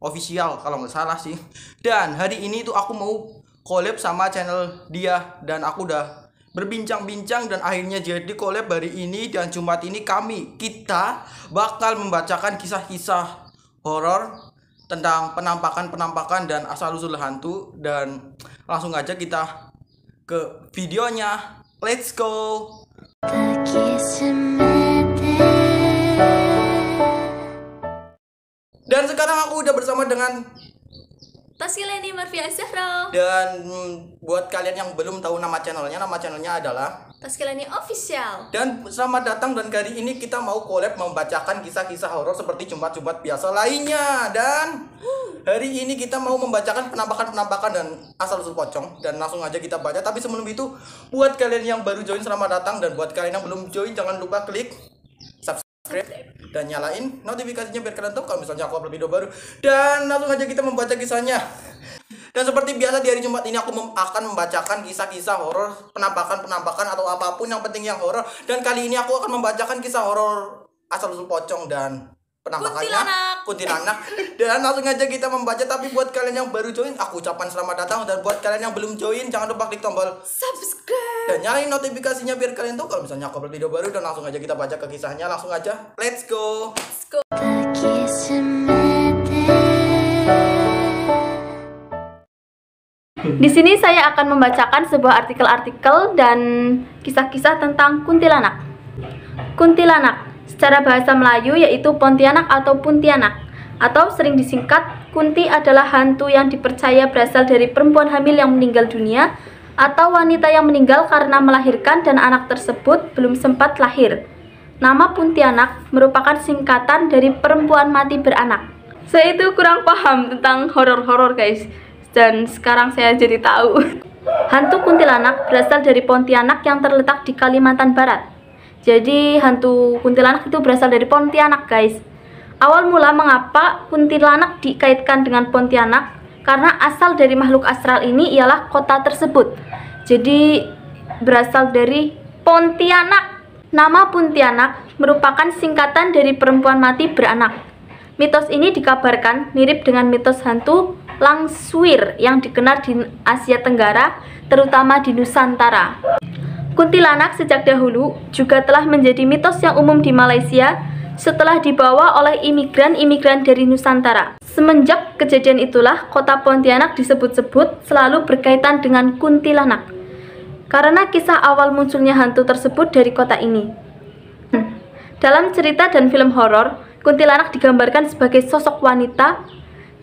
official kalau nggak salah sih dan hari ini tuh aku mau collab sama channel dia dan aku udah berbincang-bincang dan akhirnya jadi collab hari ini dan Jumat ini kami kita bakal membacakan kisah-kisah horor tentang penampakan-penampakan dan asal-usul hantu dan langsung aja kita ke videonya. Let's go. Dan sekarang aku udah bersama dengan Tasileni Marvia Zahra. Dan hmm, buat kalian yang belum tahu nama channelnya, nama channelnya adalah Taskilani Official. Dan selamat datang dan kali ini kita mau collab membacakan kisah-kisah horor seperti jumat-jumat biasa lainnya. Dan hari ini kita mau membacakan penampakan-penampakan dan asal-usul pocong dan langsung aja kita baca. Tapi sebelum itu, buat kalian yang baru join selamat datang dan buat kalian yang belum join jangan lupa klik subscribe. subscribe dan nyalain notifikasinya biar kalian tahu kalau misalnya aku upload video baru dan langsung aja kita membaca kisahnya dan seperti biasa di hari Jumat ini aku mem akan membacakan kisah-kisah horor, penampakan-penampakan atau apapun yang penting yang horor. Dan kali ini aku akan membacakan kisah horor asal usul pocong dan penampakannya kuntilanak. kuntilanak. dan langsung aja kita membaca. Tapi buat kalian yang baru join, aku ucapkan selamat datang dan buat kalian yang belum join jangan lupa klik tombol subscribe dan nyalain notifikasinya biar kalian tahu kalau misalnya aku upload video baru dan langsung aja kita baca ke kisahnya langsung aja let's go let's go di sini saya akan membacakan sebuah artikel-artikel dan kisah-kisah tentang kuntilanak. Kuntilanak secara bahasa Melayu yaitu Pontianak atau Puntianak atau sering disingkat Kunti adalah hantu yang dipercaya berasal dari perempuan hamil yang meninggal dunia atau wanita yang meninggal karena melahirkan dan anak tersebut belum sempat lahir. Nama Puntianak merupakan singkatan dari perempuan mati beranak. Saya itu kurang paham tentang horor-horor guys, dan sekarang saya jadi tahu. Hantu Kuntilanak berasal dari Pontianak yang terletak di Kalimantan Barat. Jadi hantu Kuntilanak itu berasal dari Pontianak guys. Awal mula mengapa Kuntilanak dikaitkan dengan Pontianak karena asal dari makhluk astral ini ialah kota tersebut. Jadi berasal dari Pontianak. Nama Pontianak merupakan singkatan dari perempuan mati beranak. Mitos ini dikabarkan mirip dengan mitos hantu Langsuir yang dikenal di Asia Tenggara, terutama di Nusantara. Kuntilanak sejak dahulu juga telah menjadi mitos yang umum di Malaysia setelah dibawa oleh imigran-imigran dari Nusantara. Semenjak kejadian itulah, kota Pontianak disebut-sebut selalu berkaitan dengan kuntilanak. Karena kisah awal munculnya hantu tersebut dari kota ini. Hmm. Dalam cerita dan film horor, kuntilanak digambarkan sebagai sosok wanita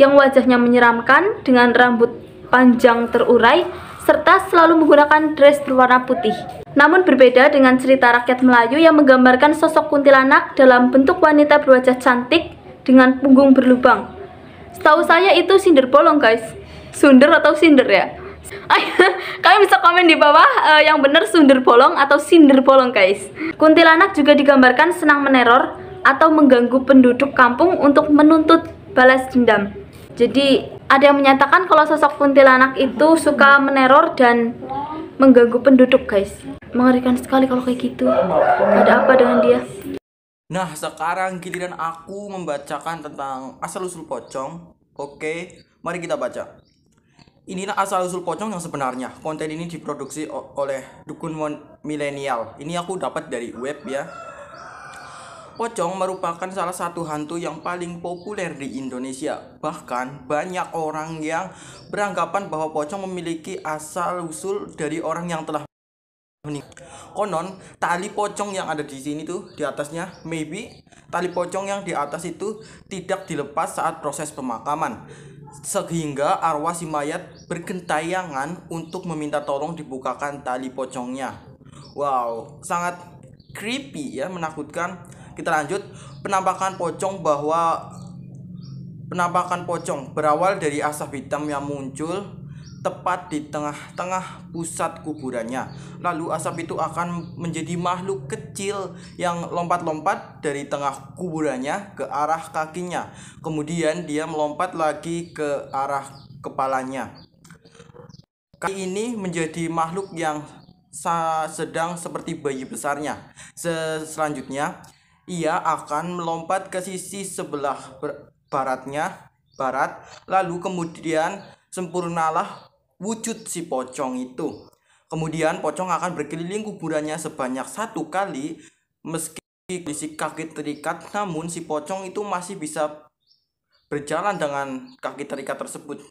yang wajahnya menyeramkan dengan rambut panjang terurai serta selalu menggunakan dress berwarna putih. Namun berbeda dengan cerita rakyat Melayu yang menggambarkan sosok kuntilanak dalam bentuk wanita berwajah cantik dengan punggung berlubang Setahu saya itu sinder bolong guys. Sunder atau sinder ya? Kalian bisa komen di bawah uh, yang bener sunder bolong atau sinder bolong guys. Kuntilanak juga digambarkan senang meneror atau mengganggu penduduk kampung untuk menuntut balas dendam. Jadi ada yang menyatakan kalau sosok kuntilanak itu suka meneror dan mengganggu penduduk guys. Mengerikan sekali kalau kayak gitu. Ada apa dengan dia? Nah, sekarang giliran aku membacakan tentang asal-usul pocong. Oke, mari kita baca. Inilah asal-usul pocong yang sebenarnya. Konten ini diproduksi oleh Dukun Milenial. Ini aku dapat dari web ya. Pocong merupakan salah satu hantu yang paling populer di Indonesia. Bahkan banyak orang yang beranggapan bahwa pocong memiliki asal-usul dari orang yang telah Konon tali pocong yang ada di sini tuh di atasnya maybe tali pocong yang di atas itu tidak dilepas saat proses pemakaman sehingga arwah si mayat bergentayangan untuk meminta tolong dibukakan tali pocongnya. Wow, sangat creepy ya, menakutkan. Kita lanjut penampakan pocong bahwa penampakan pocong berawal dari asap hitam yang muncul tepat di tengah-tengah pusat kuburannya. Lalu asap itu akan menjadi makhluk kecil yang lompat-lompat dari tengah kuburannya ke arah kakinya. Kemudian dia melompat lagi ke arah kepalanya. Kali ini menjadi makhluk yang sedang seperti bayi besarnya. Selanjutnya, ia akan melompat ke sisi sebelah baratnya, barat, lalu kemudian sempurnalah wujud si pocong itu. Kemudian pocong akan berkeliling kuburannya sebanyak satu kali meski kondisi kaki terikat namun si pocong itu masih bisa berjalan dengan kaki terikat tersebut.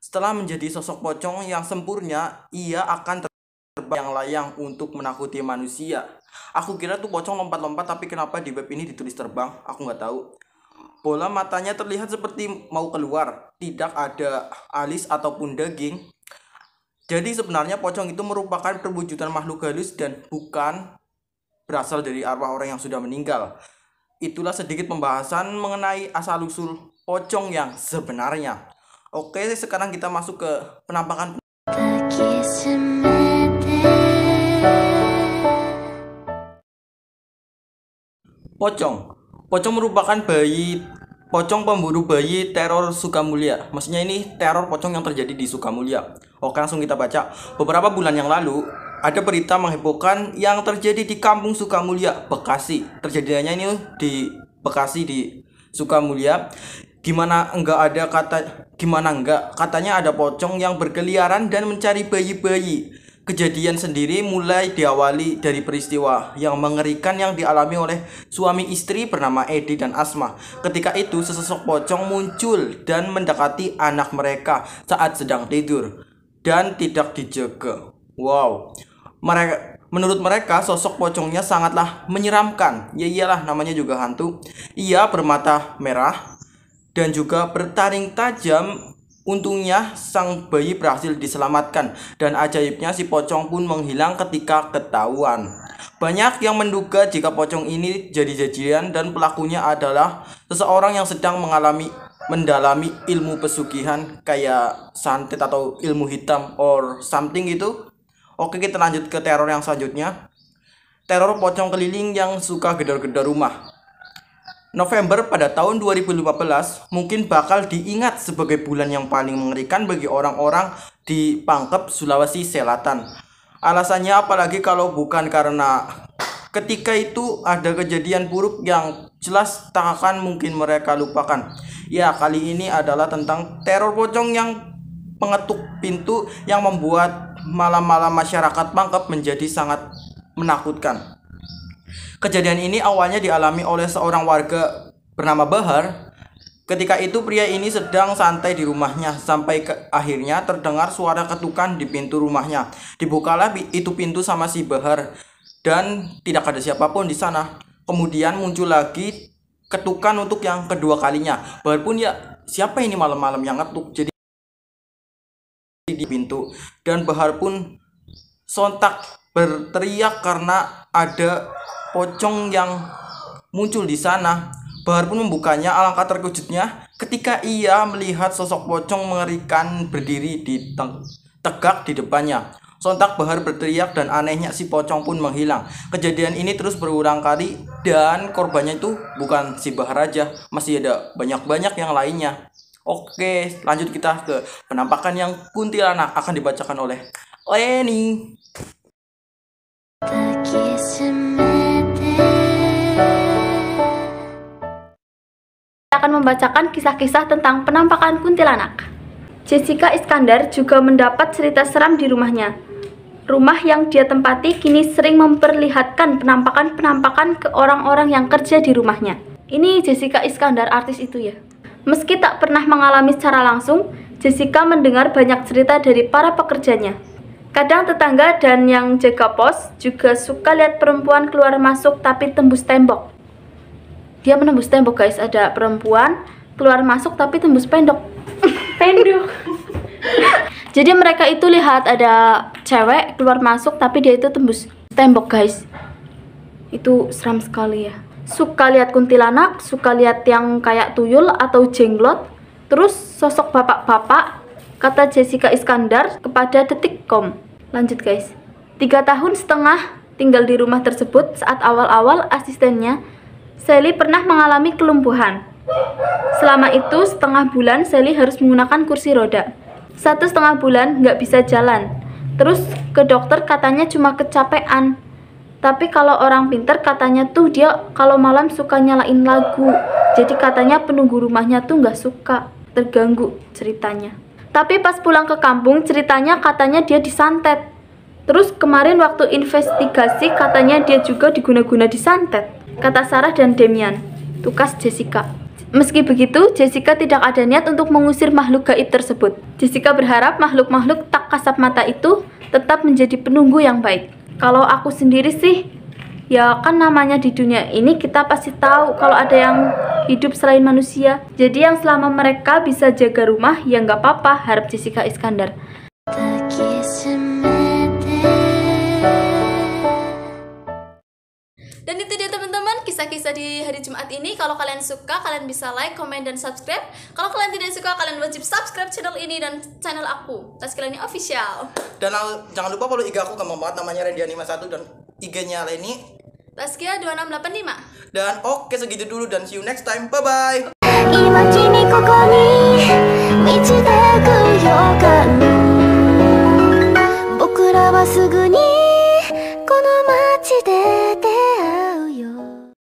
Setelah menjadi sosok pocong yang sempurna, ia akan terbang yang layang untuk menakuti manusia. Aku kira tuh pocong lompat-lompat tapi kenapa di web ini ditulis terbang? Aku nggak tahu. Bola matanya terlihat seperti mau keluar, tidak ada alis ataupun daging. Jadi sebenarnya pocong itu merupakan perwujudan makhluk halus dan bukan berasal dari arwah orang yang sudah meninggal. Itulah sedikit pembahasan mengenai asal-usul pocong yang sebenarnya. Oke, sekarang kita masuk ke penampakan. Pocong Pocong merupakan bayi pocong pemburu bayi teror Sukamulya. Maksudnya ini teror pocong yang terjadi di Sukamulya. Oke, langsung kita baca. Beberapa bulan yang lalu, ada berita menghebohkan yang terjadi di kampung Sukamulya, Bekasi. Terjadinya ini di Bekasi di Sukamulya. Gimana enggak ada kata gimana enggak katanya ada pocong yang berkeliaran dan mencari bayi-bayi Kejadian sendiri mulai diawali dari peristiwa yang mengerikan yang dialami oleh suami istri bernama Edi dan Asma. Ketika itu sesosok pocong muncul dan mendekati anak mereka saat sedang tidur dan tidak dijaga. Wow. Mereka Menurut mereka, sosok pocongnya sangatlah menyeramkan. Ya iyalah, namanya juga hantu. Ia bermata merah dan juga bertaring tajam Untungnya sang bayi berhasil diselamatkan dan ajaibnya si pocong pun menghilang ketika ketahuan. Banyak yang menduga jika pocong ini jadi jajian dan pelakunya adalah seseorang yang sedang mengalami mendalami ilmu pesugihan kayak santet atau ilmu hitam or something gitu. Oke, kita lanjut ke teror yang selanjutnya. Teror pocong keliling yang suka gedor-gedor rumah. November pada tahun 2015 mungkin bakal diingat sebagai bulan yang paling mengerikan bagi orang-orang di Pangkep, Sulawesi Selatan. Alasannya apalagi kalau bukan karena ketika itu ada kejadian buruk yang jelas tak akan mungkin mereka lupakan. Ya, kali ini adalah tentang teror pocong yang mengetuk pintu yang membuat malam-malam masyarakat Pangkep menjadi sangat menakutkan. Kejadian ini awalnya dialami oleh seorang warga bernama Bahar. Ketika itu pria ini sedang santai di rumahnya sampai ke akhirnya terdengar suara ketukan di pintu rumahnya. Dibukalah itu pintu sama si Bahar dan tidak ada siapapun di sana. Kemudian muncul lagi ketukan untuk yang kedua kalinya. Bahar pun ya siapa ini malam-malam yang ngetuk? Jadi di pintu dan Bahar pun sontak berteriak karena ada pocong yang muncul di sana. Bahar pun membukanya alangkah terkejutnya ketika ia melihat sosok pocong mengerikan berdiri di tegak di depannya. Sontak Bahar berteriak dan anehnya si pocong pun menghilang. Kejadian ini terus berulang kali dan korbannya itu bukan si Bahar aja, masih ada banyak-banyak yang lainnya. Oke, lanjut kita ke penampakan yang kuntilanak akan dibacakan oleh Leni. akan membacakan kisah-kisah tentang penampakan kuntilanak. Jessica Iskandar juga mendapat cerita seram di rumahnya. Rumah yang dia tempati kini sering memperlihatkan penampakan-penampakan ke orang-orang yang kerja di rumahnya. Ini Jessica Iskandar artis itu ya. Meski tak pernah mengalami secara langsung, Jessica mendengar banyak cerita dari para pekerjanya. Kadang tetangga dan yang jaga pos juga suka lihat perempuan keluar masuk tapi tembus tembok dia menembus tembok guys ada perempuan keluar masuk tapi tembus pendok pendok jadi mereka itu lihat ada cewek keluar masuk tapi dia itu tembus tembok guys itu seram sekali ya suka lihat kuntilanak suka lihat yang kayak tuyul atau jenglot terus sosok bapak-bapak kata Jessica Iskandar kepada detikcom lanjut guys tiga tahun setengah tinggal di rumah tersebut saat awal-awal asistennya Sally pernah mengalami kelumpuhan. Selama itu, setengah bulan Sally harus menggunakan kursi roda. Satu setengah bulan nggak bisa jalan. Terus ke dokter katanya cuma kecapean. Tapi kalau orang pinter katanya tuh dia kalau malam suka nyalain lagu. Jadi katanya penunggu rumahnya tuh nggak suka. Terganggu ceritanya. Tapi pas pulang ke kampung ceritanya katanya dia disantet. Terus kemarin waktu investigasi katanya dia juga diguna-guna disantet kata Sarah dan Demian. Tukas Jessica. Meski begitu, Jessica tidak ada niat untuk mengusir makhluk gaib tersebut. Jessica berharap makhluk-makhluk tak kasat mata itu tetap menjadi penunggu yang baik. Kalau aku sendiri sih, ya kan namanya di dunia ini kita pasti tahu kalau ada yang hidup selain manusia. Jadi yang selama mereka bisa jaga rumah, ya nggak apa-apa, harap Jessica Iskandar. kita di hari Jumat ini. Kalau kalian suka, kalian bisa like, comment, dan subscribe. Kalau kalian tidak suka, kalian wajib subscribe channel ini dan channel aku. Taskila ini official. Dan jangan lupa follow IG aku gampang banget namanya Rendianima1 dan IG-nya Leni. Taskia 2685. Dan oke okay, segitu dulu dan see you next time. Bye bye.